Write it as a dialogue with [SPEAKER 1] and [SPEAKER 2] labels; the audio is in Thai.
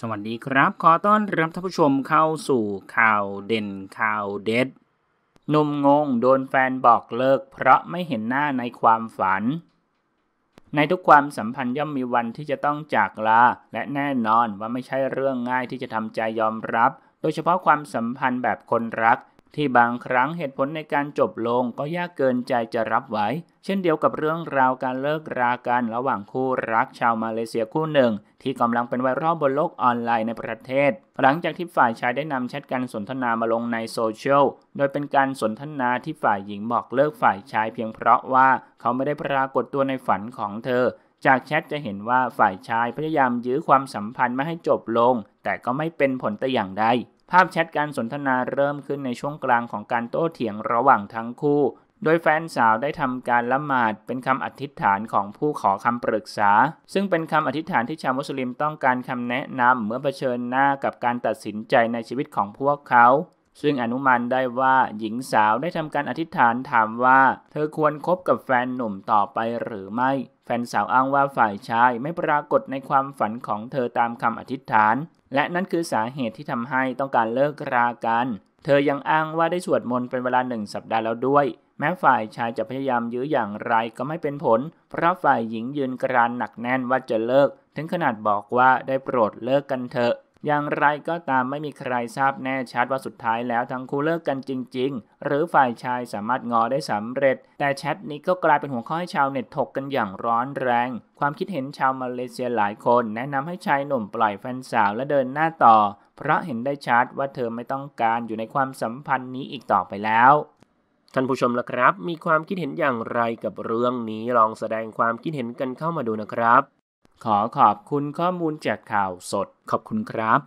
[SPEAKER 1] สวัสดีครับ ขอต้อนรับท่านผู้ชมเข้าสู่ข่าวเด่นข่าวเด็ดหนุ่มงงโดนแฟนบอกเลิกเพราะไม่เห็นหน้าในความฝัน ในทุกความสัมพันธ์ย่อมมีวันที่จะต้องจากลาและแน่นอนว่าไม่ใช่เรื่องง่ายที่จะทำใจยอมรับ โดยเฉพาะความสัมพันธ์แบบคนรักที่บางครั้งเหตุผลในการจบลงก็ยากเกินใจจะรับไหว เช่นเดียวกับเรื่องราวการเลิกรากัน ระหว่างคู่รักชาวมาเลเซียคู่หนึ่ง ที่กำลังเป็นไวรัลบนโลกออนไลน์ในประเทศ หลังจากที่ฝ่ายชายได้นำแชทการสนทนามาลงในโซเชียลโดยเป็นการสนทนาที่ฝ่ายหญิงบอกเลิกฝ่ายชาย เพียงเพราะว่าเขาไม่ได้ปรากฏตัวในฝันของเธอ จากแชทจะเห็นว่าฝ่ายชายพยายามยื้อความสัมพันธ์ไม่ให้จบลง แต่ก็ไม่เป็นผลแต่อย่างใดภาพแชทการสนทนาเริ่มขึ้นในช่วงกลางของการโต้เถียงระหว่างทั้งคู่ โดยแฟนสาวได้ทำการละหมาดเป็นคำอธิษฐานของผู้ขอคำปรึกษา ซึ่งเป็นคำอธิษฐานที่ชาวมุสลิมต้องการคำแนะนำเมื่อเผชิญหน้ากับการตัดสินใจในชีวิตของพวกเขาซึ่งอนุมันได้ว่าหญิงสาวได้ทำการอธิษฐานถามว่า เธอควรคบกับแฟนหนุ่มต่อไปหรือไม่ แฟนสาวอ้างว่าฝ่ายชายไม่ปรากฏในความฝันของเธอตามคำอธิษฐาน และนั่นคือสาเหตุที่ทำให้ต้องการเลิกรากัน เธอยังอ้างว่าได้สวดมนต์เป็นเวลาหนึ่งสัปดาห์แล้วด้วย แม้ฝ่ายชายจะพยายามยื้ออย่างไรก็ไม่เป็นผล เพราะฝ่ายหญิงยืนกรานหนักแน่นว่าจะเลิก ถึงขนาดบอกว่าได้โปรดเลิกกันเถอะอย่างไรก็ตามไม่มีใครทราบแน่ชัดว่าสุดท้ายแล้วทั้งคู่เลิกกันจริงๆ หรือฝ่ายชายสามารถงอได้สำเร็จ แต่แชทนี้ก็กลายเป็นหัวข้อให้ชาวเน็ตถกกันอย่างร้อนแรง ความคิดเห็นชาวมาเลเซียหลายคนแนะนำให้ชายหนุ่มปล่อยแฟนสาวและเดินหน้าต่อ เพราะเห็นได้ชัดว่าเธอไม่ต้องการอยู่ในความสัมพันธ์นี้อีกต่อไปแล้วท่านผู้ชมล่ะครับ มีความคิดเห็นอย่างไรกับเรื่องนี้ลองแสดงความคิดเห็นกันเข้ามาดูนะครับขอขอบคุณข้อมูลจากข่าวสด ขอบคุณครับ